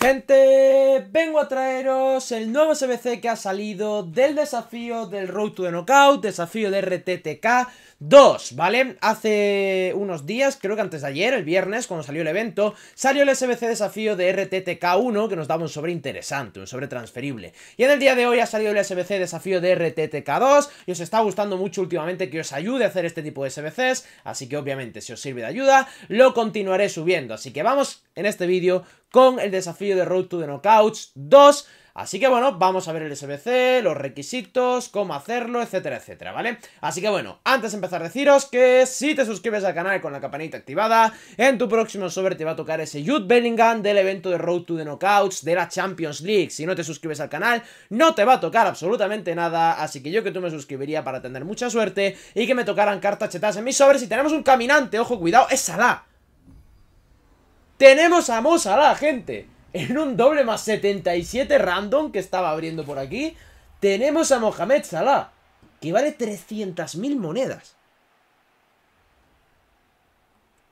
Gente, vengo a traeros el nuevo SBC que ha salido del desafío del Road to the Knockout, desafío de RTTK 2, ¿vale? Hace unos días, creo que antes de ayer, el viernes, cuando salió el evento, salió el SBC desafío de RTTK 1, que nos daba un sobre interesante, un sobre transferible. Y en el día de hoy ha salido el SBC desafío de RTTK 2, y os está gustando mucho últimamente que os ayude a hacer este tipo de SBCs, así que obviamente si os sirve de ayuda, lo continuaré subiendo. Así que vamos en este vídeo con el desafío de Road to the Knockouts 2. Así que bueno, vamos a ver el SBC, los requisitos, cómo hacerlo, etcétera, etcétera, ¿vale? Así que bueno, antes de empezar deciros que si te suscribes al canal con la campanita activada, en tu próximo sobre te va a tocar ese Jude Bellingham del evento de Road to the Knockouts de la Champions League. Si no te suscribes al canal, no te va a tocar absolutamente nada, así que yo que tú me suscribiría para tener mucha suerte y que me tocaran cartas chetas en mis sobres y tenemos un caminante, ojo, cuidado, es Salah. Tenemos a Mo Salah, gente. En un doble más 77 random que estaba abriendo por aquí. Tenemos a Mohamed Salah, que vale 300.000 monedas.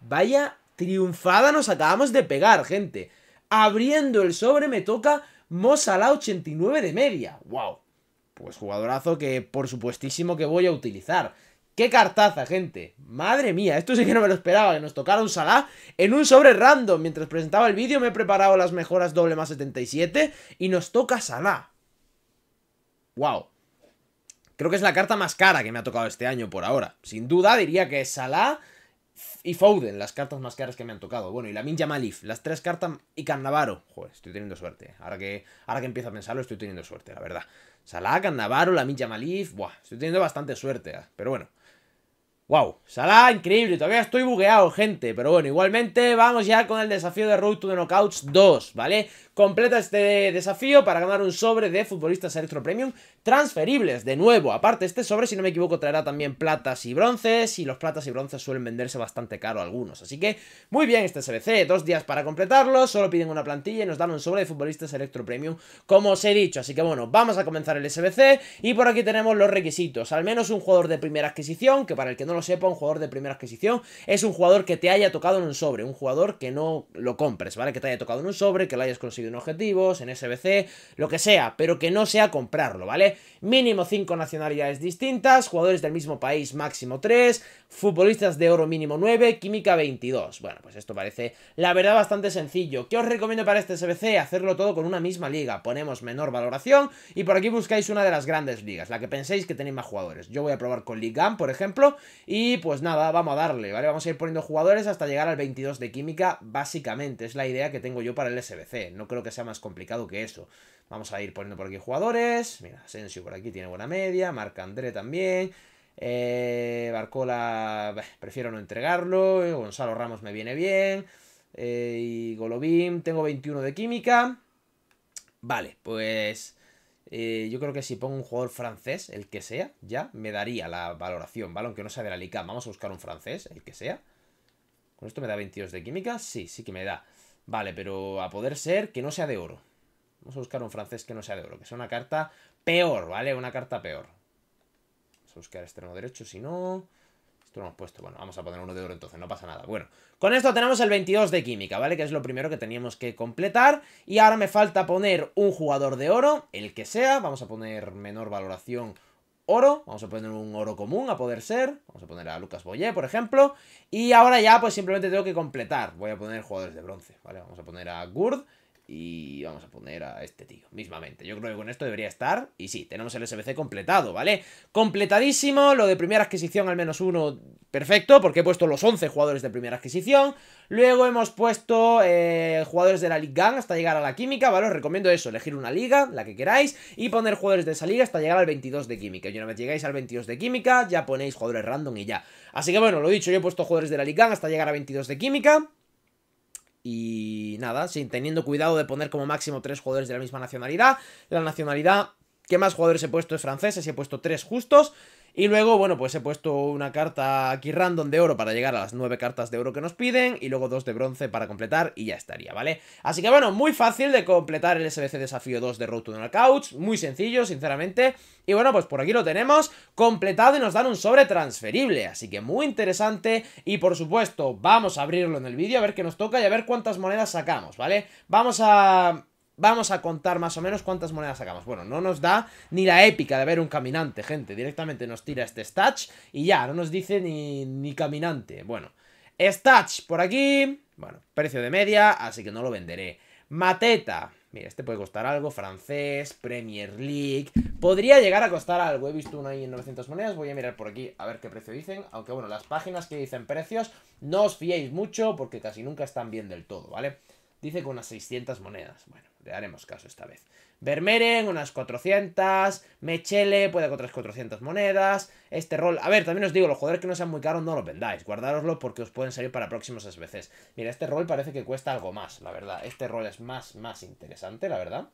Vaya triunfada nos acabamos de pegar, gente. Abriendo el sobre me toca Mo Salah 89 de media. ¡Wow! Pues jugadorazo que por supuestísimo que voy a utilizar. ¡Qué cartaza, gente! ¡Madre mía! Esto sí que no me lo esperaba, que nos tocara un Salah en un sobre random. Mientras presentaba el vídeo me he preparado las mejoras doble más 77 y nos toca Salah. ¡Wow! Creo que es la carta más cara que me ha tocado este año por ahora. Sin duda diría que es Salah y Foden, las cartas más caras que me han tocado. Bueno, y la Minja Malif, las tres cartas y Carnavaro. Joder, estoy teniendo suerte. Ahora que, ahora que empiezo a pensarlo, estoy teniendo suerte, la verdad. Salah, Cannavaro, la Minja Malif. Buah, estoy teniendo bastante suerte. Ah, pero bueno, Wow, Salah increíble, todavía estoy bugueado, gente Pero bueno, igualmente vamos ya con el desafío de Road to the Knockouts 2, ¿vale? Completa este desafío para ganar un sobre de futbolistas Electro Premium transferibles. De nuevo, aparte este sobre, si no me equivoco, traerá también platas y bronces. Y los platas y bronces suelen venderse bastante caro algunos. Así que, muy bien este SBC. Dos días para completarlo. Solo piden una plantilla y nos dan un sobre de futbolistas Electro Premium, como os he dicho. Así que bueno, vamos a comenzar el SBC. Y por aquí tenemos los requisitos. Al menos un jugador de primera adquisición, que para el que no lo sepa, un jugador de primera adquisición es un jugador que te haya tocado en un sobre. Un jugador que no lo compres, ¿vale? Que te haya tocado en un sobre, que lo hayas conseguido objetivos, en SBC, lo que sea, pero que no sea comprarlo, ¿vale? Mínimo 5 nacionalidades distintas, jugadores del mismo país máximo 3, futbolistas de oro mínimo 9, química 22. Bueno, pues esto parece la verdad bastante sencillo. ¿Qué os recomiendo para este SBC? Hacerlo todo con una misma liga. Ponemos menor valoración y por aquí buscáis una de las grandes ligas, la que penséis que tenéis más jugadores. Yo voy a probar con League por ejemplo, y pues nada, vamos a darle, ¿vale? Vamos a ir poniendo jugadores hasta llegar al 22 de química, básicamente. Es la idea que tengo yo para el SBC. No creo que sea más complicado que eso. Vamos a ir poniendo por aquí jugadores. Mira, Asensio por aquí tiene buena media. Marc André también. Eh, Barcola, prefiero no entregarlo. Eh, Gonzalo Ramos me viene bien. Eh, y Golovin, tengo 21 de química. Vale, pues yo creo que si pongo un jugador francés, el que sea, ya me daría la valoración, ¿vale? Aunque no sea de la Liga, vamos a buscar un francés, el que sea. ¿Con esto me da 22 de química? Sí, sí que me da. Vale, pero a poder ser que no sea de oro. Vamos a buscar un francés que no sea de oro, que sea una carta peor, ¿vale? Una carta peor. Vamos a buscar extremo derecho, si no... Esto lo hemos puesto, bueno, vamos a poner uno de oro entonces, no pasa nada. Bueno, con esto tenemos el 22 de química, ¿vale? Que es lo primero que teníamos que completar. Y ahora me falta poner un jugador de oro, el que sea. Vamos a poner menor valoración oro, vamos a poner un oro común a poder ser, vamos a poner a Lucas Boyer, por ejemplo, y ahora ya pues simplemente tengo que completar, voy a poner jugadores de bronce, ¿vale? Vamos a poner a Gurd y vamos a poner a este tío, mismamente. Yo creo que con esto debería estar. Y sí, tenemos el SBC completado, ¿vale? Completadísimo, lo de primera adquisición al menos uno, perfecto, porque he puesto los 11 jugadores de primera adquisición. Luego hemos puesto eh, jugadores de la Gun hasta llegar a la química, ¿vale? Os recomiendo eso, elegir una liga, la que queráis, y poner jugadores de esa liga hasta llegar al 22 de química. Y una vez llegáis al 22 de química, ya ponéis jugadores random y ya. Así que bueno, lo dicho, yo he puesto jugadores de la Gun hasta llegar a 22 de química. Y nada, sin teniendo cuidado de poner como máximo tres jugadores de la misma nacionalidad. La nacionalidad ¿Qué más jugadores he puesto? Es franceses y he puesto tres justos. Y luego, bueno, pues he puesto una carta aquí random de oro para llegar a las nueve cartas de oro que nos piden. Y luego dos de bronce para completar y ya estaría, ¿vale? Así que bueno, muy fácil de completar el SBC Desafío 2 de Road to the Couch. Muy sencillo, sinceramente. Y bueno, pues por aquí lo tenemos completado y nos dan un sobre transferible. Así que muy interesante. Y por supuesto, vamos a abrirlo en el vídeo a ver qué nos toca y a ver cuántas monedas sacamos, ¿vale? Vamos a vamos a contar más o menos cuántas monedas sacamos. Bueno, no nos da ni la épica de ver un caminante, gente. Directamente nos tira este Statch y ya, no nos dice ni, ni caminante. Bueno, Statch por aquí. Bueno, precio de media, así que no lo venderé. Mateta. Mira, este puede costar algo. Francés, Premier League. Podría llegar a costar algo. He visto uno ahí en 900 monedas. Voy a mirar por aquí a ver qué precio dicen. Aunque bueno, las páginas que dicen precios no os fiéis mucho porque casi nunca están bien del todo, ¿vale? Dice que unas 600 monedas. Bueno, le haremos caso esta vez. Vermeren, unas 400. Mechele, puede que otras 400 monedas. Este rol... A ver, también os digo, los jugadores que no sean muy caros no los vendáis. Guardároslo porque os pueden salir para próximos veces. Mira, este rol parece que cuesta algo más, la verdad. Este rol es más, más interesante, la verdad.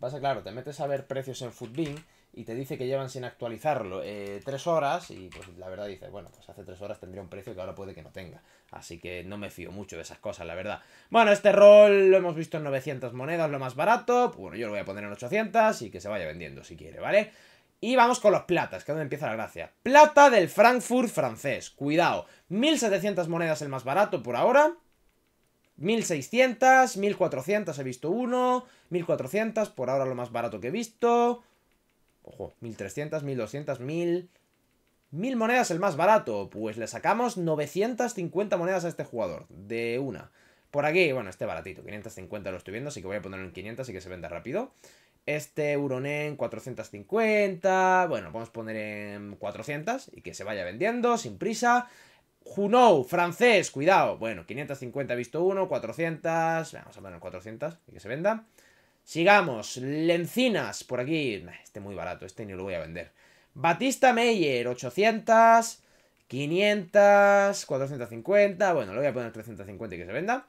Pasa claro, te metes a ver precios en Foodbin y te dice que llevan sin actualizarlo eh, tres horas y pues la verdad dice, bueno, pues hace tres horas tendría un precio que ahora puede que no tenga. Así que no me fío mucho de esas cosas, la verdad. Bueno, este rol lo hemos visto en 900 monedas, lo más barato. Bueno, yo lo voy a poner en 800 y que se vaya vendiendo si quiere, ¿vale? Y vamos con los platas, que es donde empieza la gracia. Plata del Frankfurt francés, cuidado. 1700 monedas el más barato por ahora. 1600, 1400 he visto uno, 1400 por ahora lo más barato que he visto. Ojo, 1300, 1200, 1000... 1000 monedas el más barato, pues le sacamos 950 monedas a este jugador, de una. Por aquí, bueno, este baratito, 550 lo estoy viendo, así que voy a poner en 500 y que se venda rápido. Este Euronen 450, bueno, vamos a poner en 400 y que se vaya vendiendo sin prisa. Junou, francés, cuidado. Bueno, 550 visto uno, 400. Vamos a poner 400 y que se venda. Sigamos, Lencinas, por aquí. Este muy barato, este ni lo voy a vender. Batista Meyer, 800, 500, 450. Bueno, lo voy a poner 350 y que se venda.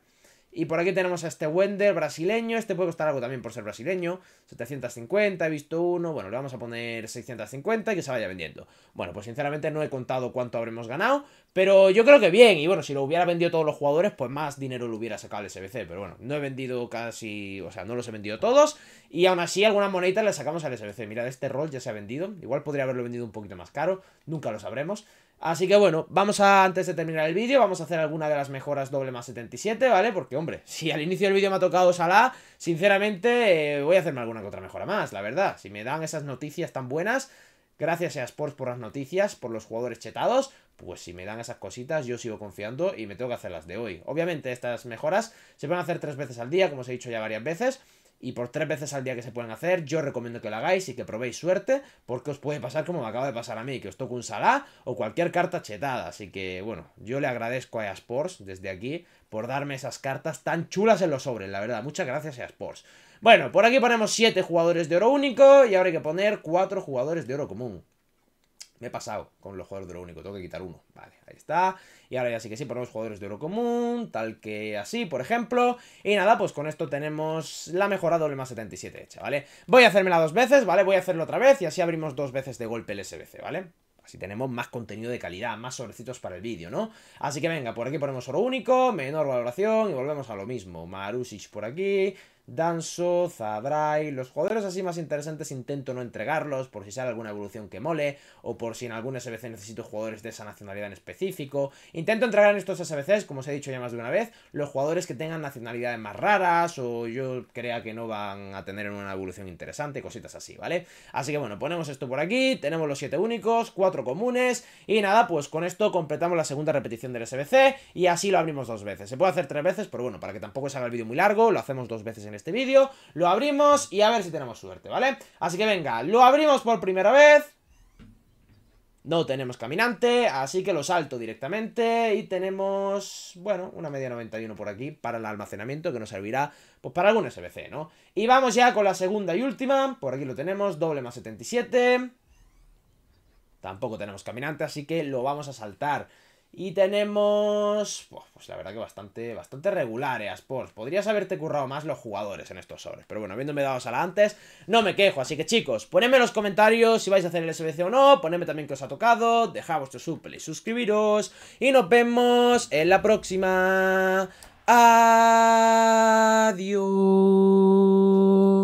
Y por aquí tenemos a este Wender brasileño. Este puede costar algo también por ser brasileño. 750, he visto uno. Bueno, le vamos a poner 650 y que se vaya vendiendo. Bueno, pues sinceramente no he contado cuánto habremos ganado. Pero yo creo que bien. Y bueno, si lo hubiera vendido todos los jugadores, pues más dinero lo hubiera sacado el SBC. Pero bueno, no he vendido casi... O sea, no los he vendido todos. Y aún así, algunas moneditas le sacamos al SBC. mira este rol ya se ha vendido. Igual podría haberlo vendido un poquito más caro. Nunca lo sabremos. Así que bueno, vamos a, antes de terminar el vídeo, vamos a hacer alguna de las mejoras doble más 77, ¿vale? Porque, hombre, si al inicio del vídeo me ha tocado Salah, sinceramente eh, voy a hacerme alguna que otra mejora más, la verdad. Si me dan esas noticias tan buenas, gracias a Sports por las noticias, por los jugadores chetados, pues si me dan esas cositas yo sigo confiando y me tengo que hacer las de hoy. Obviamente estas mejoras se van a hacer tres veces al día, como os he dicho ya varias veces, y por tres veces al día que se pueden hacer, yo recomiendo que lo hagáis y que probéis suerte, porque os puede pasar como me acaba de pasar a mí, que os toque un salá o cualquier carta chetada. Así que, bueno, yo le agradezco a Sports desde aquí por darme esas cartas tan chulas en los sobres, la verdad. Muchas gracias a Sports. Bueno, por aquí ponemos 7 jugadores de oro único y ahora hay que poner cuatro jugadores de oro común. Me he pasado con los jugadores de oro único, tengo que quitar uno. Vale, ahí está. Y ahora ya sí que sí, ponemos jugadores de oro común, tal que así, por ejemplo. Y nada, pues con esto tenemos la mejora doble más 77 hecha, ¿vale? Voy a hacérmela dos veces, ¿vale? Voy a hacerlo otra vez y así abrimos dos veces de golpe el SBC, ¿vale? Así tenemos más contenido de calidad, más sobrecitos para el vídeo, ¿no? Así que venga, por aquí ponemos oro único, menor valoración y volvemos a lo mismo. Marusich por aquí, Danso, Zadrai, los jugadores así más interesantes intento no entregarlos por si sale alguna evolución que mole o por si en algún SBC necesito jugadores de esa nacionalidad en específico. Intento entregar en estos SBCs, como os he dicho ya más de una vez, los jugadores que tengan nacionalidades más raras o yo crea que no van a tener una evolución interesante, cositas así, ¿vale? Así que bueno, ponemos esto por aquí, tenemos los siete únicos, 4 comunes y nada, pues con esto completamos la segunda repetición del SBC y así lo abrimos dos veces. Se puede hacer tres veces, pero bueno, para que tampoco se haga el vídeo muy largo, lo hacemos dos veces en este vídeo, lo abrimos y a ver si tenemos suerte, ¿vale? Así que venga, lo abrimos por primera vez. No tenemos caminante, así que lo salto directamente y tenemos, bueno, una media 91 por aquí para el almacenamiento que nos servirá pues para algún SBC, ¿no? Y vamos ya con la segunda y última, por aquí lo tenemos, doble más 77. Tampoco tenemos caminante, así que lo vamos a saltar. Y tenemos, pues la verdad que bastante, bastante regular, eh, Podrías haberte currado más los jugadores en estos sobres. Pero bueno, habiéndome dado sala antes, no me quejo. Así que chicos, ponedme en los comentarios si vais a hacer el SBC o no. Ponedme también que os ha tocado. Dejad vuestro suple y suscribiros. Y nos vemos en la próxima. Adiós.